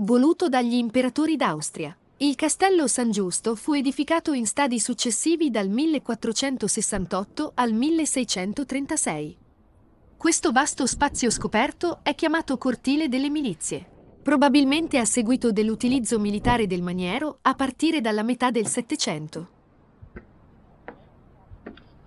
Voluto dagli imperatori d'Austria. Il castello San Giusto fu edificato in stadi successivi dal 1468 al 1636. Questo vasto spazio scoperto è chiamato cortile delle milizie, probabilmente a seguito dell'utilizzo militare del maniero a partire dalla metà del Settecento.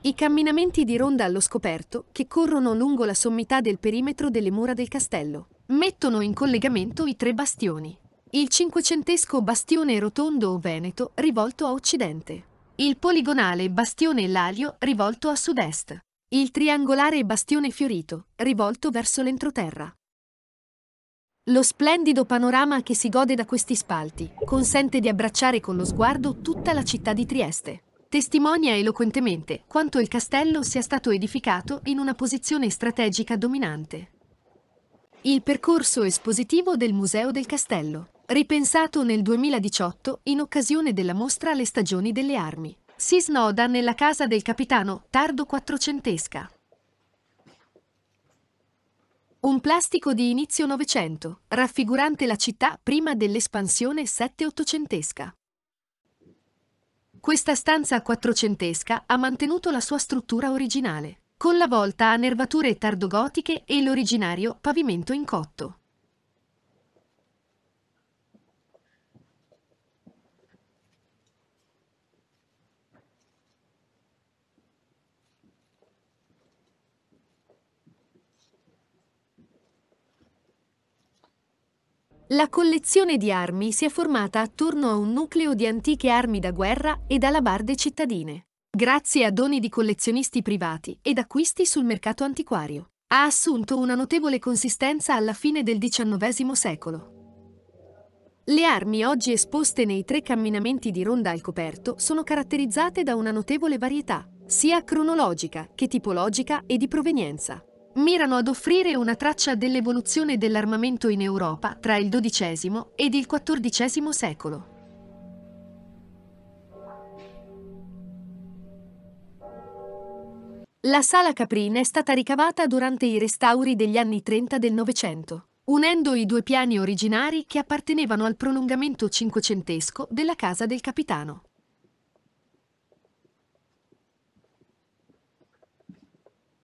I camminamenti di ronda allo scoperto che corrono lungo la sommità del perimetro delle mura del castello mettono in collegamento i tre bastioni. Il cinquecentesco bastione rotondo o veneto rivolto a occidente. Il poligonale bastione Lalio rivolto a sud-est. Il triangolare bastione fiorito rivolto verso l'entroterra. Lo splendido panorama che si gode da questi spalti consente di abbracciare con lo sguardo tutta la città di Trieste. Testimonia eloquentemente quanto il castello sia stato edificato in una posizione strategica dominante. Il percorso espositivo del Museo del Castello, ripensato nel 2018 in occasione della mostra Le stagioni delle armi, si snoda nella casa del capitano tardo quattrocentesca. Un plastico di inizio Novecento, raffigurante la città prima dell'espansione sette-ottocentesca. Questa stanza quattrocentesca ha mantenuto la sua struttura originale, con la volta a nervature tardogotiche e l'originario pavimento in cotto. La collezione di armi si è formata attorno a un nucleo di antiche armi da guerra e alabarde cittadine. Grazie a doni di collezionisti privati ed acquisti sul mercato antiquario, ha assunto una notevole consistenza alla fine del XIX secolo. Le armi oggi esposte nei tre camminamenti di Ronda al coperto sono caratterizzate da una notevole varietà, sia cronologica che tipologica e di provenienza. Mirano ad offrire una traccia dell'evoluzione dell'armamento in Europa tra il XII ed il XIV secolo. La sala Caprina è stata ricavata durante i restauri degli anni 30 del Novecento, unendo i due piani originari che appartenevano al prolungamento cinquecentesco della casa del capitano.